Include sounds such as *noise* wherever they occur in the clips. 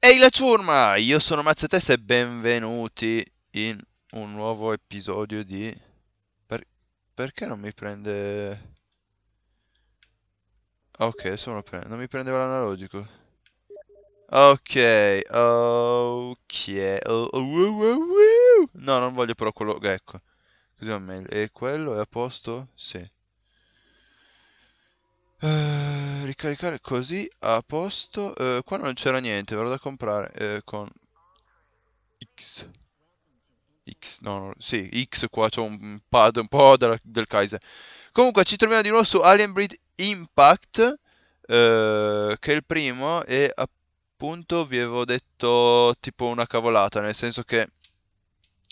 Ehi la ciurma, io sono Mazzatessa e benvenuti in un nuovo episodio di... Per... Perché non mi prende... Ok, adesso me lo prendo. Non mi prendeva l'analogico. Ok, ok. Oh, oh, oh, oh, oh. no, non voglio però quello... Ecco. Così va meglio. E quello è a posto? Sì. Uh, ricaricare così a posto. Uh, qua non c'era niente, vado da comprare uh, con X. X, no, no, sì, X qua c'è un pad un po' della, del Kaiser. Comunque ci troviamo di nuovo su Alien Breed Impact, che è il primo e appunto vi avevo detto tipo una cavolata, nel senso che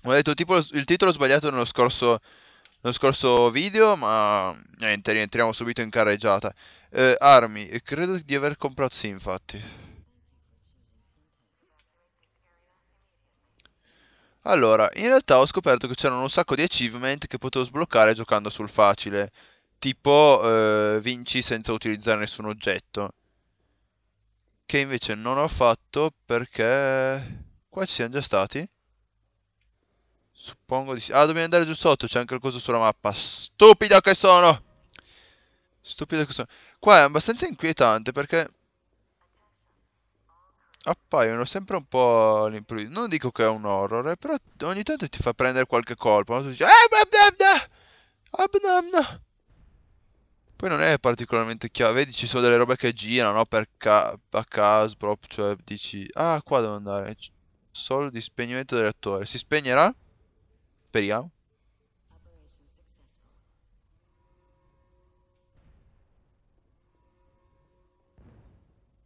ho detto tipo il titolo sbagliato nello scorso, nello scorso video, ma niente, rientriamo subito in carreggiata. Eh, armi, credo di aver comprato sì, infatti. Allora, in realtà ho scoperto che c'erano un sacco di achievement che potevo sbloccare giocando sul facile. Tipo, eh, vinci senza utilizzare nessun oggetto. Che invece non ho fatto perché... Qua ci siamo già stati? Suppongo di sì. Ah, dobbiamo andare giù sotto. C'è anche il coso sulla mappa. Stupido che sono! Stupido che sono. Qua è abbastanza inquietante perché... Appaiono sempre un po' all'improvviso. Non dico che è un horror, eh, però ogni tanto ti fa prendere qualche colpo. No? Tu dici... Eh, Poi non è particolarmente chiaro. Vedi, ci sono delle robe che girano, no? Per ca a caso, proprio. Cioè, dici... Ah, qua devo andare. Solo di spegnimento del reattore. Si spegnerà? Speriamo.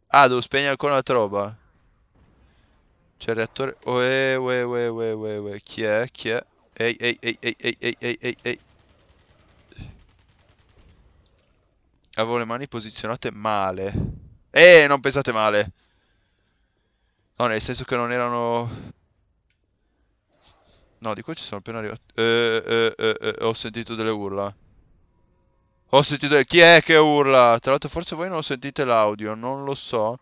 Ah, devo spegnere ancora un'altra roba. C'è il reattore. Uè, uè, uè, uè, uè, uè. Chi è? Chi è? Ehi, ehi, ehi, ehi, ehi, ehi, ehi, ehi, ehi. Avevo le mani posizionate male. Eh, non pensate male. No, nel senso che non erano... No, di qua ci sono appena arrivati. Eh, eh, eh, eh, ho sentito delle urla. Ho sentito... Delle... Chi è che urla? Tra l'altro forse voi non sentite l'audio, non lo so.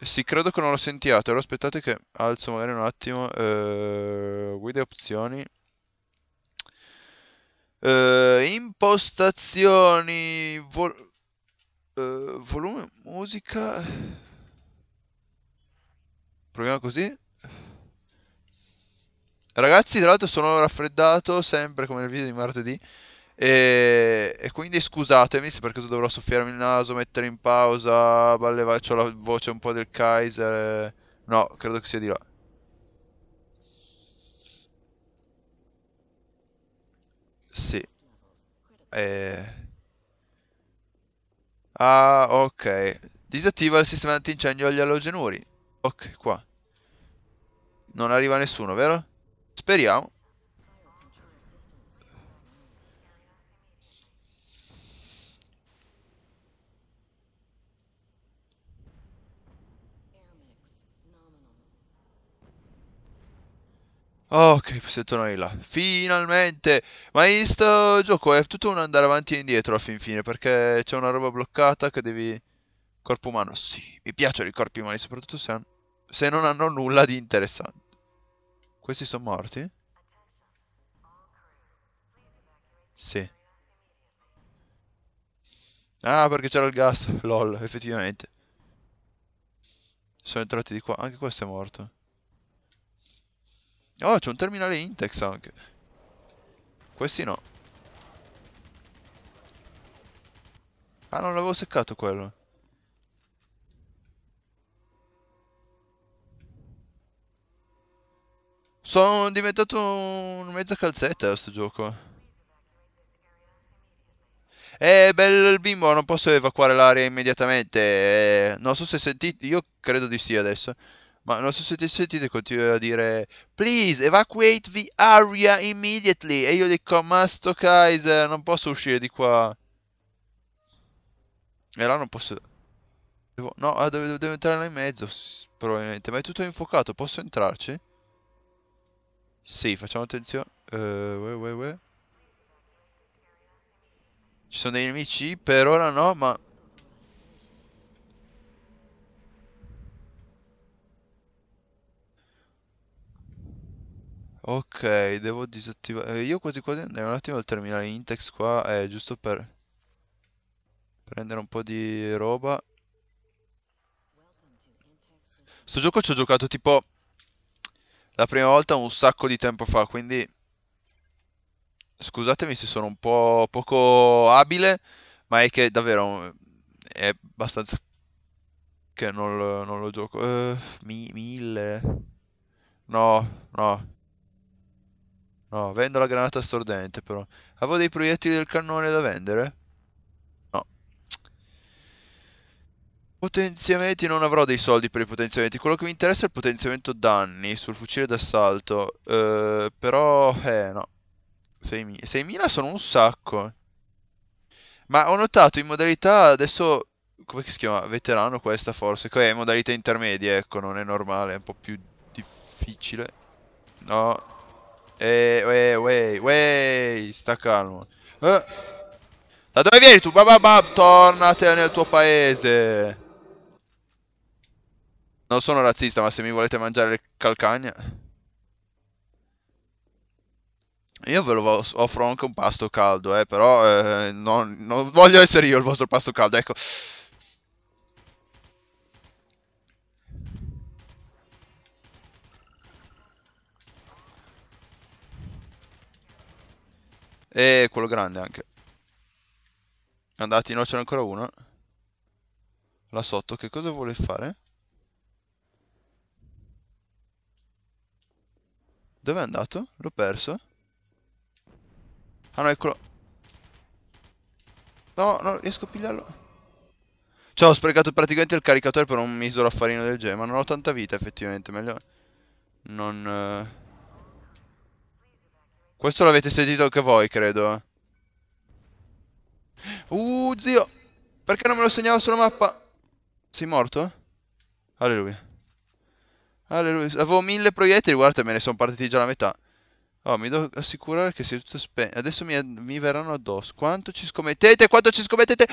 Sì, credo che non lo sentiate. Allora aspettate che alzo magari un attimo. Eh, guida opzioni. Eh, impostazioni. Vol volume, musica. Proviamo così. Ragazzi, tra l'altro sono raffreddato sempre come nel video di martedì. E, e, quindi scusatemi se per caso dovrò soffiarmi il naso, mettere in pausa, balleva, ho la voce un po' del Kaiser. Eh. No, credo che sia di là. Sì. Eh. Ah, ok. Disattiva il sistema antincendio agli allogenuri. Ok, qua. Non arriva nessuno, vero? Speriamo. Ok, possiamo tornare là. Finalmente! Ma in sto gioco è tutto un andare avanti e indietro alla fin fine, perché c'è una roba bloccata che devi... Corpo umano, sì. Mi piacciono i corpi umani, soprattutto se, han... se non hanno nulla di interessante. Questi sono morti? Sì. Ah, perché c'era il gas. *laughs* Lol, effettivamente. Sono entrati di qua. Anche questo è morto. Oh, c'è un terminale Intex anche. Questi no. Ah, non l'avevo seccato quello. Sono diventato un mezza calzetta sto gioco. Eh, bel bimbo, non posso evacuare l'area immediatamente. Eh, non so se sentite, io credo di sì adesso. Ma non so se ti sentite, continua a dire Please evacuate the area immediately. E io dico, Master Kaiser, non posso uscire di qua. E là non posso... Devo... No, ah, devo, devo entrare là in mezzo, probabilmente. Ma è tutto infuocato, posso entrarci? Sì, facciamo attenzione. Uh, we, we, we. Ci sono dei nemici? Per ora no, ma... Ok, devo disattivare... Eh, io quasi quasi andrei un attimo al terminale Intex qua, eh, giusto per... Prendere un po' di roba. Sto gioco ci ho giocato tipo la prima volta un sacco di tempo fa, quindi scusatemi se sono un po' poco abile, ma è che davvero eh, è abbastanza che non, non lo gioco. Uh, mi, mille. No, no. No, vendo la granata stordente però. Avevo dei proiettili del cannone da vendere? Potenziamenti, non avrò dei soldi per i potenziamenti. Quello che mi interessa è il potenziamento danni sul fucile d'assalto. Eh, però, eh, no. 6.000. sono un sacco. Ma ho notato in modalità adesso. Come si chiama? Veterano questa forse. Che è cioè, in modalità intermedia, ecco, non è normale, è un po' più difficile. No. Eh, wey, wey, wey, sta calmo. Eh. Da dove vieni tu? Bababab, tornate nel tuo paese. Non sono razzista, ma se mi volete mangiare le calcagna... Io ve lo offro anche un pasto caldo, eh, però eh, non, non voglio essere io il vostro pasto caldo, ecco. E quello grande anche. Andati, no, ce n'è ancora uno. Là sotto, che cosa vuole fare? Dove è andato? L'ho perso? Ah no, eccolo. No, non riesco a pigliarlo. Cioè, ho sprecato praticamente il caricatore per un misero affarino del genere, ma non ho tanta vita effettivamente, meglio non... Eh. Questo l'avete sentito anche voi, credo. Uh, zio! Perché non me lo segnavo sulla mappa? Sei morto? Alleluia. Alleluia. Avevo mille proiettili, guarda, me ne sono partiti già la metà. Oh, mi devo assicurare che sia tutto spento. Adesso mi, mi, verranno addosso. Quanto ci scommettete? Quanto ci scommettete?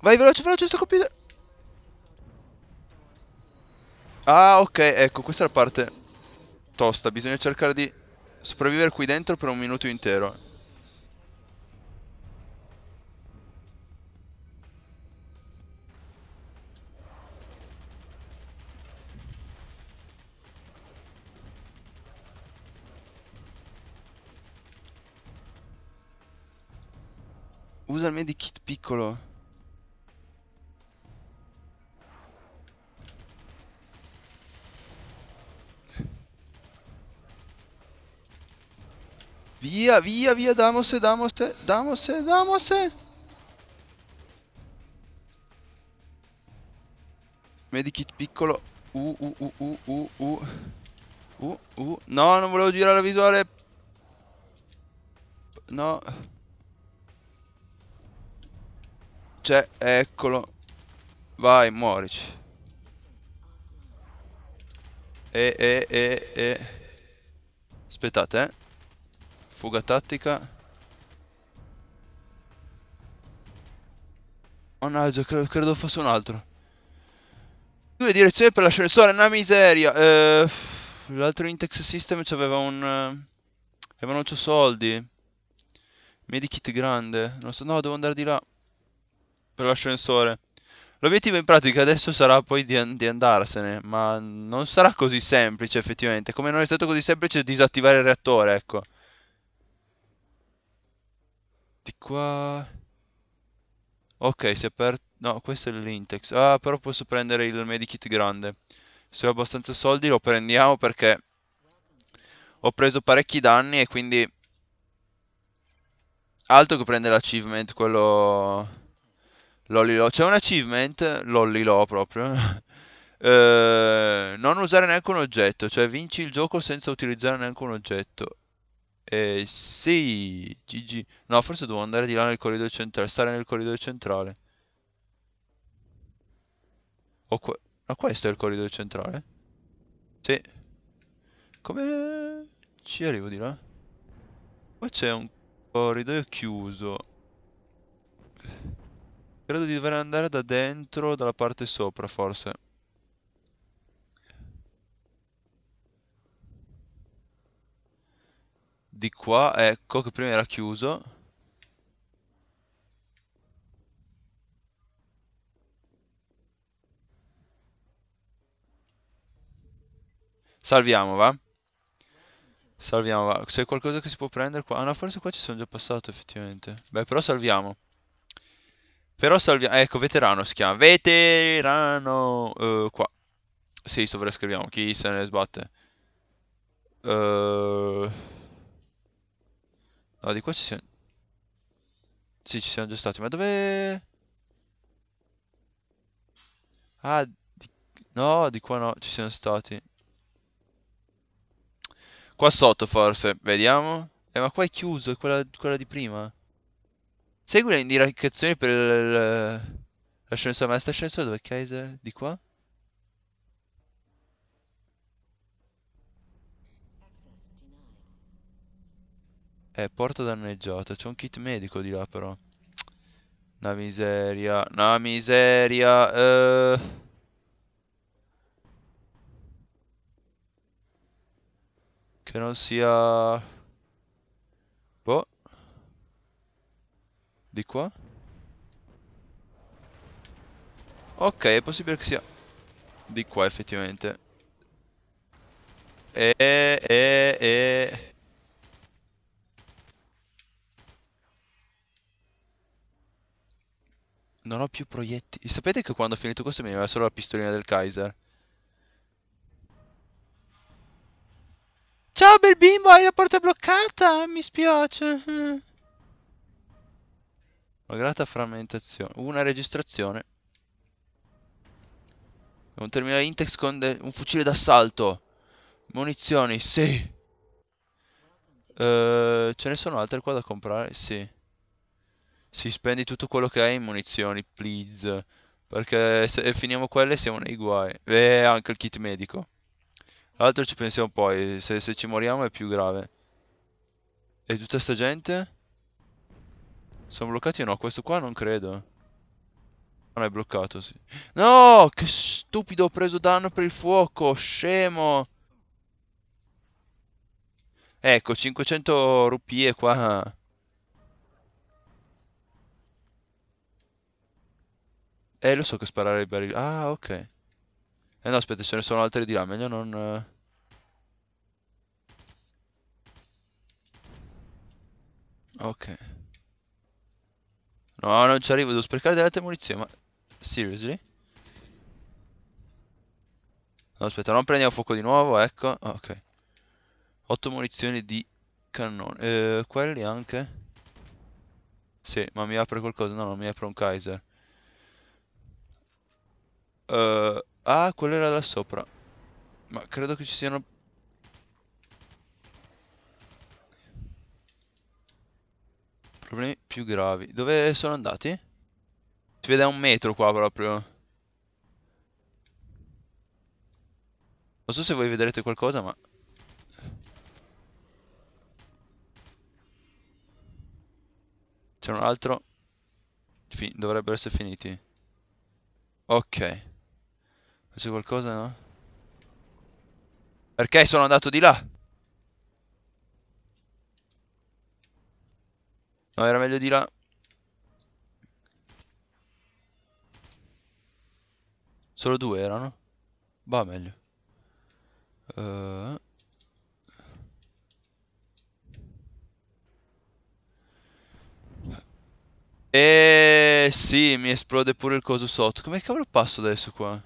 Vai veloce, veloce, sto computer. Ah, ok, ecco, questa è la parte tosta. Bisogna cercare di sopravvivere qui dentro per un minuto intero. usa il medikit piccolo. Via, via, via, damose, damose, damose, damose. Medikit piccolo. Uh, uh, uh, uh, uh, uh. Uh, uh. No, non volevo girare la visuale. No. c'è, cioè, eccolo. Vai, muorici. E, e, e, e. Aspettate, eh. Fuga tattica. Mannaggia, credo, credo fosse un altro. Due direzioni per l'ascensore, una miseria. Eh, L'altro Intex System aveva un... Eh, avevano 8 soldi. Medikit grande. Non so, no, devo andare di là per l'ascensore. L'obiettivo in pratica adesso sarà poi di, an di, andarsene, ma non sarà così semplice effettivamente, come non è stato così semplice disattivare il reattore, ecco. Di qua... Ok, si è aperto... No, questo è l'Intex. Ah, però posso prendere il medikit grande. Se ho abbastanza soldi lo prendiamo perché... Ho preso parecchi danni e quindi... Altro che prendere l'achievement, quello... Lollilo. C'è un achievement, Lollilo proprio. *laughs* eh, non usare neanche un oggetto, cioè vinci il gioco senza utilizzare neanche un oggetto. Eh, sì, GG. No, forse devo andare di là nel corridoio centrale, stare nel corridoio centrale. O que Ma questo è il corridoio centrale? Sì. Come ci arrivo di là? Qua c'è un corridoio chiuso. Credo di dover andare da dentro, dalla parte sopra, forse. Di qua, ecco, che prima era chiuso. Salviamo, va? Salviamo, va. C'è qualcosa che si può prendere qua? Ah no, forse qua ci sono già passato, effettivamente. Beh, però salviamo. Però salviamo... Eh, ecco, veterano si chiama. Veterano... Uh, qua. Sì, sovrascriviamo. Chi se ne sbatte? Uh... No, di qua ci siamo... Sì, ci siamo già stati. Ma dove... Ah, di... no, di qua no, ci siamo stati. Qua sotto forse, vediamo. Eh, ma qua è chiuso, è quella, quella di prima. Segui le indicazioni per il... l'ascensore, ma ascensore dove è Kaiser? Di qua? Eh, porta danneggiata. C'è un kit medico di là però. Una miseria, una miseria. Uh... Che non sia... Di qua? Ok, è possibile che sia di qua effettivamente. E, e, e... Non ho più proiettili. Sapete che quando ho finito questo mi aveva solo la pistolina del Kaiser? Ciao bel bimbo, hai la porta bloccata? Mi spiace. Malgrata frammentazione. Una registrazione. Un terminale Intex con un fucile d'assalto. Munizioni, sì. Uh, ce ne sono altre qua da comprare? Sì. Si spendi tutto quello che hai in munizioni, please. Perché se finiamo quelle siamo nei guai. E anche il kit medico. L'altro ci pensiamo poi. Se, se ci moriamo è più grave. E tutta sta gente? Sono bloccati? o No, questo qua non credo. Non è bloccato, sì. No! Che stupido, ho preso danno per il fuoco, scemo! Ecco, 500 rupie qua. Eh, lo so che sparare i barili... Ah, ok. Eh no, aspetta, ce ne sono altri di là, meglio non... Eh. Ok. No, non ci arrivo, devo sprecare delle altre munizioni, ma... Seriously? No, aspetta, non prendiamo fuoco di nuovo, ecco. Ah, ok. Otto munizioni di cannone. Eh, quelli anche? Sì, ma mi apre qualcosa? No, non mi apre un Kaiser. Uh, ah, quello era là sopra. Ma credo che ci siano Problemi più gravi. Dove sono andati? Si vede un metro qua proprio. Non so se voi vedrete qualcosa, ma... C'è un altro. Fin dovrebbero essere finiti. Ok. C'è qualcosa, no? Perché sono andato di là? No, era meglio di là. Solo due erano? Va meglio. Uh... Eh, e eh, sì, mi esplode pure il coso sotto. Come cavolo passo adesso qua?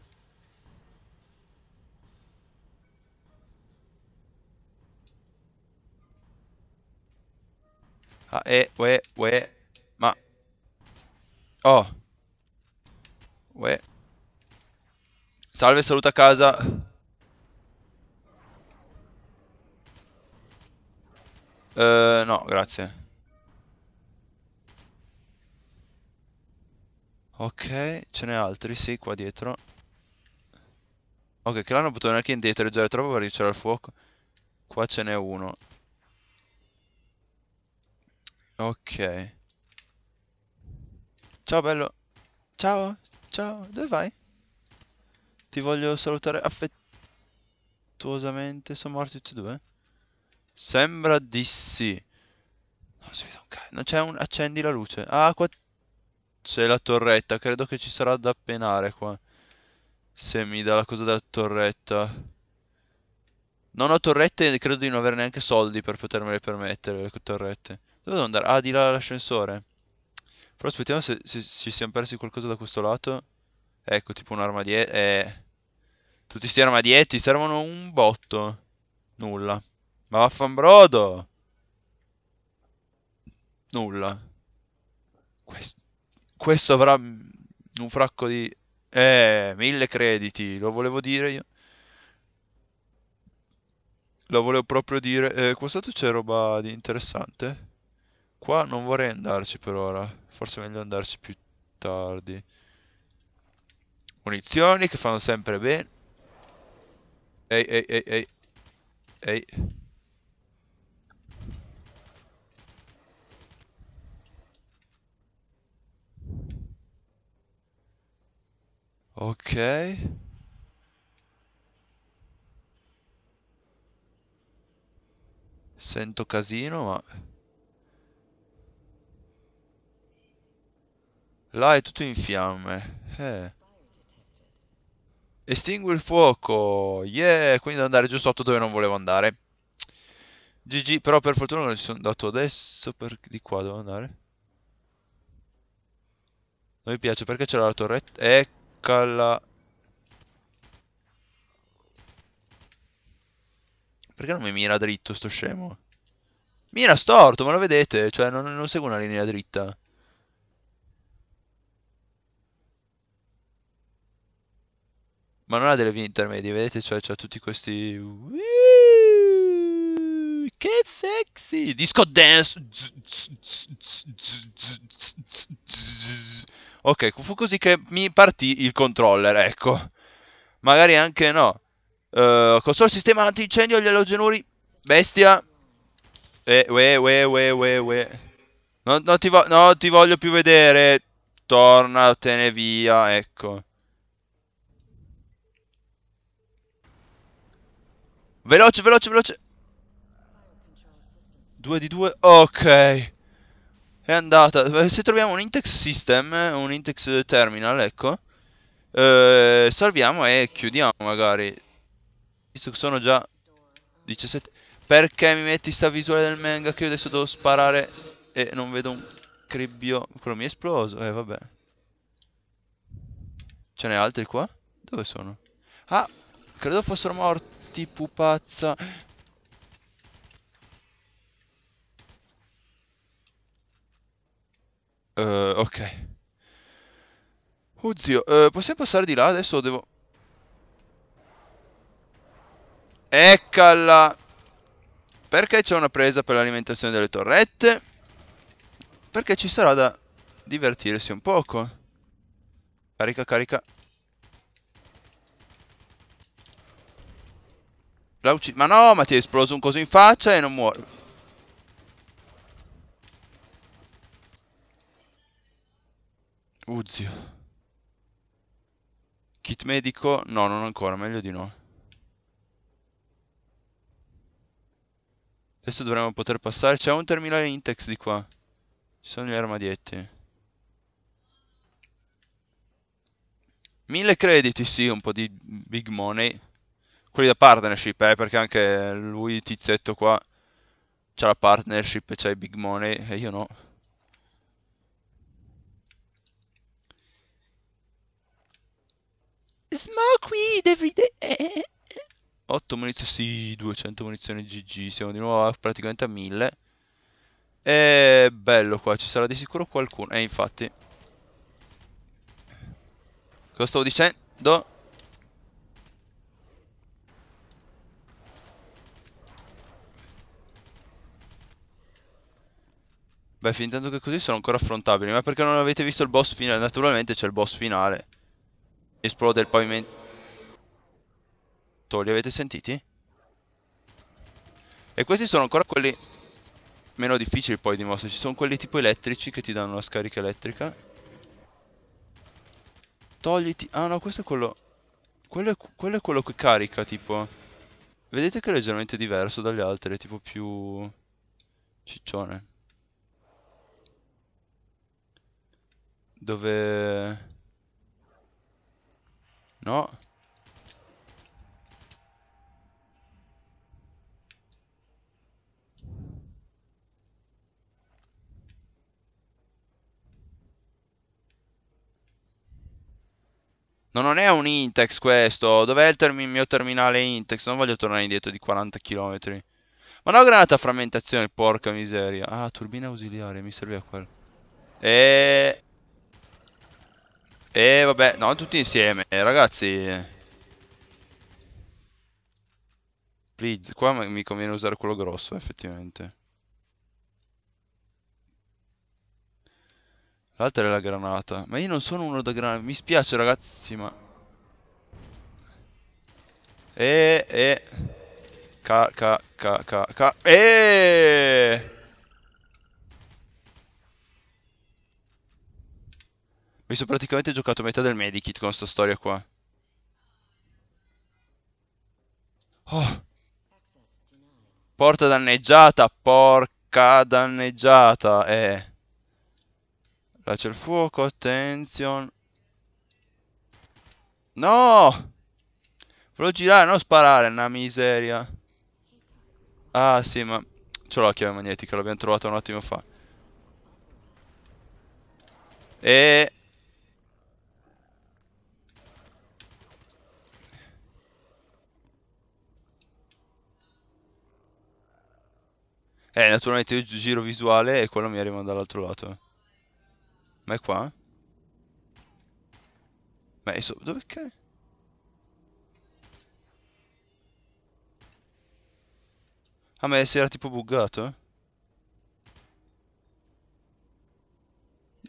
Ah, e, eh, uè, ue, ma... Oh! Ue. Salve, saluto a casa! Uh, no, grazie. Ok, ce n'è altri, sì, qua dietro. Ok, che l'hanno buttato anche indietro, già le trovo per ricevere il fuoco. Qua ce n'è uno. Ok. Ciao bello. Ciao, ciao, dove vai? Ti voglio salutare affettuosamente. Sono morti tutti e due? Sembra di sì. Non si vede un cazzo. Non c'è un... Accendi la luce. Ah, qua c'è la torretta. Credo che ci sarà da penare qua. Se mi dà la cosa della torretta. Non ho torrette e credo di non avere neanche soldi per potermele permettere le torrette. Dove devo andare? Ah, di là l'ascensore. Però aspettiamo se, se, se, ci siamo persi qualcosa da questo lato. Ecco, tipo un armadietto. Eh. Tutti sti armadietti servono un botto. Nulla. Ma vaffanbrodo! Nulla. Questo, questo avrà un fracco di... Eh, mille crediti, lo volevo dire io. Lo volevo proprio dire. Eh, qua sotto c'è roba di interessante? Qua non vorrei andarci per ora. Forse è meglio andarci più tardi. Munizioni che fanno sempre bene. Ehi, ehi, ehi, ehi. Ehi. Ok. Sento casino, ma... Là è tutto in fiamme. Eh. Estingue il fuoco. Yeah, quindi devo andare giù sotto dove non volevo andare. GG, però per fortuna non ci sono andato adesso. Per... Di qua devo andare. Non mi piace perché c'era la torretta. Eccala. Perché non mi mira dritto sto scemo? Mira storto, ma lo vedete? Cioè non, non segue una linea dritta. ma non ha delle vie intermedie, vedete? Cioè, c'ha tutti questi... Che sexy! Disco dance! Ok, fu così che mi partì il controller, ecco. Magari anche no. Uh, console sistema antincendio, gli allogenuri. Bestia. Eh, we, we, we, we, we. Non, non, ti, vo non ti voglio più vedere. Torna, te ne via, ecco. Veloce, veloce, veloce. 2 di 2. Ok. È andata. Eh, se troviamo un Intex System, un Intex Terminal, ecco. Eh, salviamo e chiudiamo magari. Visto che sono già 17. Perché mi metti sta visuale del manga che io adesso devo sparare e non vedo un cribbio. Quello mi è esploso. Eh, vabbè. Ce n'è altri qua? Dove sono? Ah, credo fossero morti sti pupazza. Uh, ok. Oh zio, uh, possiamo passare di là? Adesso devo... Eccala! Perché c'è una presa per l'alimentazione delle torrette? Perché ci sarà da divertirsi un poco. Carica, carica. L'ha ucciso. Ma no, ma ti è esploso un coso in faccia e non muore. Uzio. Uh, Kit medico? No, non ancora, meglio di no. Adesso dovremmo poter passare. C'è un terminale Intex di qua. Ci sono gli armadietti. Mille crediti, sì, un po' di big money quelli da partnership, eh, perché anche lui, tizzetto qua, c'ha la partnership e c'ha i big money e io no. Smoke weed every day. 8 munizioni, sì, 200 munizioni GG, siamo di nuovo praticamente a 1000. E bello qua, ci sarà di sicuro qualcuno. e eh, infatti. Cosa stavo dicendo? Beh, fin tanto che così sono ancora affrontabili, ma perché non avete visto il boss finale? Naturalmente c'è il boss finale. Esplode il pavimento. Li avete sentiti? E questi sono ancora quelli meno difficili poi di mostrare. Ci sono quelli tipo elettrici che ti danno la scarica elettrica. Togliti... Ah no, questo è quello... Quello è, quello è quello che carica, tipo... Vedete che è leggermente diverso dagli altri, è tipo più... Ciccione. Dove... No. No, non è un Intex questo. Dov'è il, termi mio terminale Intex? Non voglio tornare indietro di 40 km. Ma no, granata a frammentazione, porca miseria. Ah, turbina ausiliare, mi serviva quello. Eeeh... E vabbè, no, tutti insieme, ragazzi. Please, qua mi conviene usare quello grosso, effettivamente. L'altra è la granata. Ma io non sono uno da granata. Mi spiace, ragazzi, ma... E, e... Ca, ca, ca, ca, K... E... Mi sono praticamente giocato metà del medikit con sta storia qua. Oh. Porta danneggiata, porca danneggiata, eh. Là c'è il fuoco, attenzione. No! Volevo girare, non sparare, una miseria. Ah, sì, ma... C'ho la chiave magnetica, l'abbiamo trovata un attimo fa. E... Eh, naturalmente io giro visuale e quello mi arriva dall'altro lato. Ma è qua? Ma è so... Dove che? Ah, ma si era tipo buggato? Eh?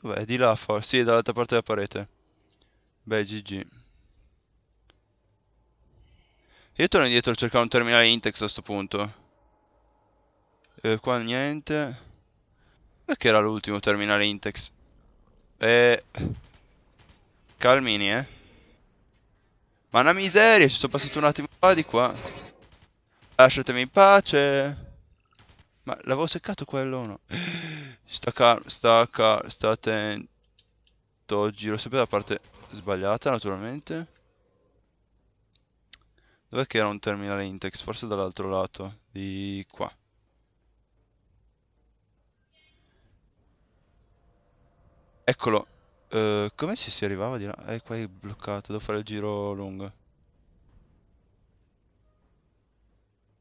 Dov'è? Di là, forse. Sì, dall'altra parte della parete. Beh, GG. Io torno indietro a cercare un terminale Intex a sto punto. Eh, qua niente. Perché era l'ultimo terminale Intex? Eh... Calmini, eh. Ma una miseria, ci sono passato un attimo qua di qua. Lasciatemi in pace. Ma l'avevo seccato quello o no? Sta calmo, sta calmo, sta attento. Giro sempre la parte sbagliata, naturalmente. Dov'è che era un terminale Intex? Forse dall'altro lato, di qua. Eccolo. Uh, come si arrivava di là? Eh, qua è bloccato, devo fare il giro lungo.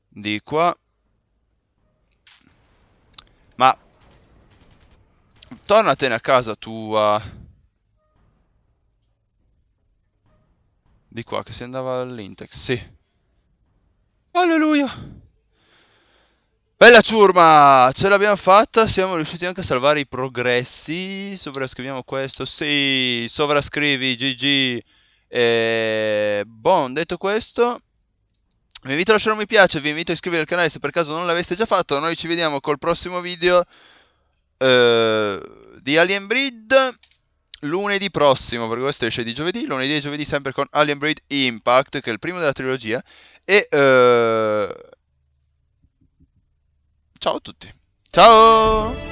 Di qua. Ma... Tornatene a casa tua. Di qua, che si andava all'Intex, sì. Alleluia! Bella ciurma, ce l'abbiamo fatta, siamo riusciti anche a salvare i progressi, sovrascriviamo questo, sì, sovrascrivi, GG, e... Eh, bon, detto questo, vi invito a lasciare un mi piace, vi invito a iscrivervi al canale se per caso non l'aveste già fatto, noi ci vediamo col prossimo video eh, di Alien Breed lunedì prossimo, perché questo esce di giovedì, lunedì e giovedì sempre con Alien Breed Impact, che è il primo della trilogia, e... Eh, Ciao a tutti. Ciao!